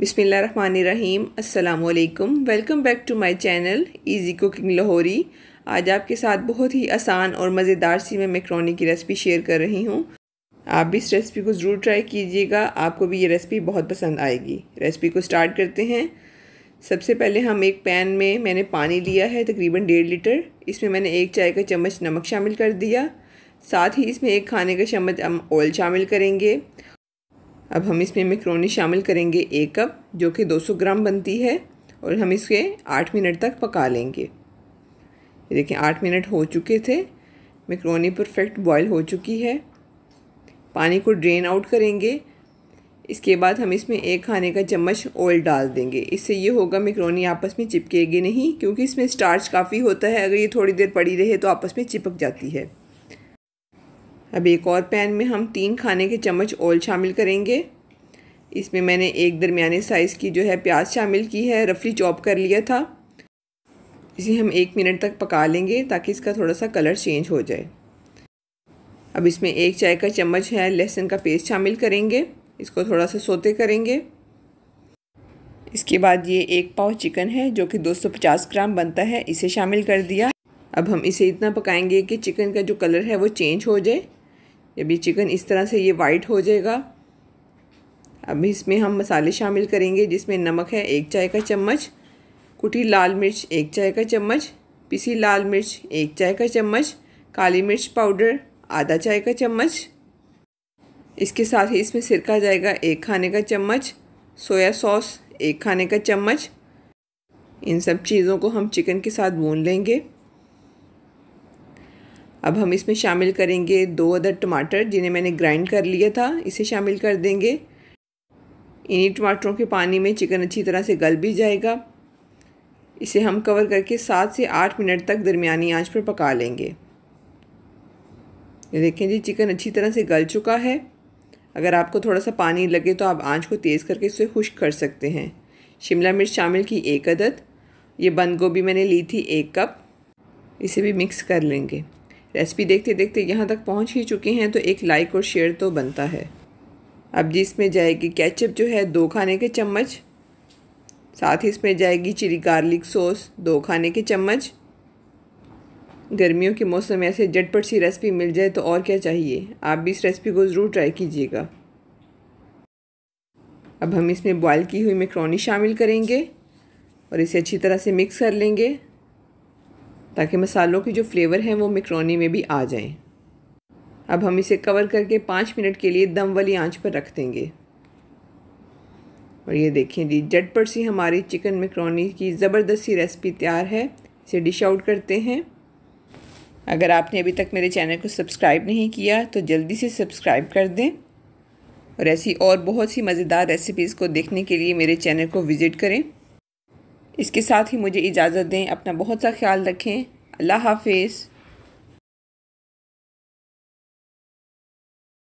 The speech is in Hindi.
बिसमीम अल्लाम welcome back to my channel easy cooking Lahori आज आपके साथ बहुत ही आसान और मज़ेदार सी मैं मैक्रोनी की रेसिपी शेयर कर रही हूँ आप भी इस रेसिपी को ज़रूर ट्राई कीजिएगा आपको भी ये रेसिपी बहुत पसंद आएगी रेसिपी को स्टार्ट करते हैं सबसे पहले हम एक पैन में मैंने पानी लिया है तकरीबन डेढ़ लीटर इसमें मैंने एक चाय का चम्मच नमक शामिल कर दिया साथ ही इसमें एक खाने का चम्मच हम ऑयल शामिल करेंगे अब हम इसमें मैक्रोनी शामिल करेंगे एक कप जो कि 200 ग्राम बनती है और हम इसके आठ मिनट तक पका लेंगे देखिए आठ मिनट हो चुके थे मैक्रोनी परफेक्ट बॉयल हो चुकी है पानी को ड्रेन आउट करेंगे इसके बाद हम इसमें एक खाने का चम्मच ऑयल डाल देंगे इससे ये होगा मैक्रोनी आपस में चिपकेगी नहीं क्योंकि इसमें स्टार्च काफ़ी होता है अगर ये थोड़ी देर पड़ी रहे तो आपस में चिपक जाती है अब एक और पैन में हम तीन खाने के चम्मच ऑयल शामिल करेंगे इसमें मैंने एक दरमियाने साइज़ की जो है प्याज शामिल की है रफली चॉप कर लिया था इसे हम एक मिनट तक पका लेंगे ताकि इसका थोड़ा सा कलर चेंज हो जाए अब इसमें एक चाय का चम्मच है लहसुन का पेस्ट शामिल करेंगे इसको थोड़ा सा सोते करेंगे इसके बाद ये एक पाव चिकन है जो कि 250 ग्राम बनता है इसे शामिल कर दिया अब हम इसे इतना पकाएंगे कि चिकन का जो कलर है वो चेंज हो जाए जब ये चिकन इस तरह से ये वाइट हो जाएगा अब इसमें हम मसाले शामिल करेंगे जिसमें नमक है एक चाय का चम्मच कुटी लाल मिर्च एक चाय का चम्मच पिसी लाल मिर्च एक चाय का चम्मच काली मिर्च पाउडर आधा चाय का चम्मच इसके साथ ही इसमें सिरका जाएगा एक खाने का चम्मच सोया सॉस एक खाने का चम्मच इन सब चीज़ों को हम चिकन के साथ भून लेंगे अब हम इसमें शामिल करेंगे दो अदर टमाटर जिन्हें मैंने ग्राइंड कर लिया था इसे शामिल कर देंगे इन्हीं टमाटरों के पानी में चिकन अच्छी तरह से गल भी जाएगा इसे हम कवर करके सात से आठ मिनट तक दरमियानी आंच पर पका लेंगे ये देखें जी चिकन अच्छी तरह से गल चुका है अगर आपको थोड़ा सा पानी लगे तो आप आंच को तेज़ करके इसे खुश्क कर सकते हैं शिमला मिर्च शामिल की एक अदद ये बंद गोभी मैंने ली थी एक कप इसे भी मिक्स कर लेंगे रेसिपी देखते देखते यहाँ तक पहुँच ही चुके हैं तो एक लाइक और शेयर तो बनता है अब जी इसमें जाएगी कैचअप जो है दो खाने के चम्मच साथ ही इसमें जाएगी चिली गार्लिक सॉस दो खाने के चम्मच गर्मियों के मौसम में ऐसे झटपट सी रेसिपी मिल जाए तो और क्या चाहिए आप भी इस रेसिपी को ज़रूर ट्राई कीजिएगा अब हम इसमें बॉयल की हुई मैक्रोनी शामिल करेंगे और इसे अच्छी तरह से मिक्स कर लेंगे ताकि मसालों के जो फ्लेवर हैं वो मिक्रोनी में भी आ जाएं। अब हम इसे कवर करके पाँच मिनट के लिए दम वाली आंच पर रख देंगे और ये देखें जी झटपट सी हमारी चिकन मिक्रोनी की ज़बरदस्ती रेसिपी तैयार है इसे डिश आउट करते हैं अगर आपने अभी तक मेरे चैनल को सब्सक्राइब नहीं किया तो जल्दी से सब्सक्राइब कर दें और ऐसी और बहुत सी मज़ेदार रेसिपीज़ को देखने के लिए मेरे चैनल को विज़िट करें इसके साथ ही मुझे इजाज़त दें अपना बहुत सा ख्याल रखें अल्लाह हाफिज़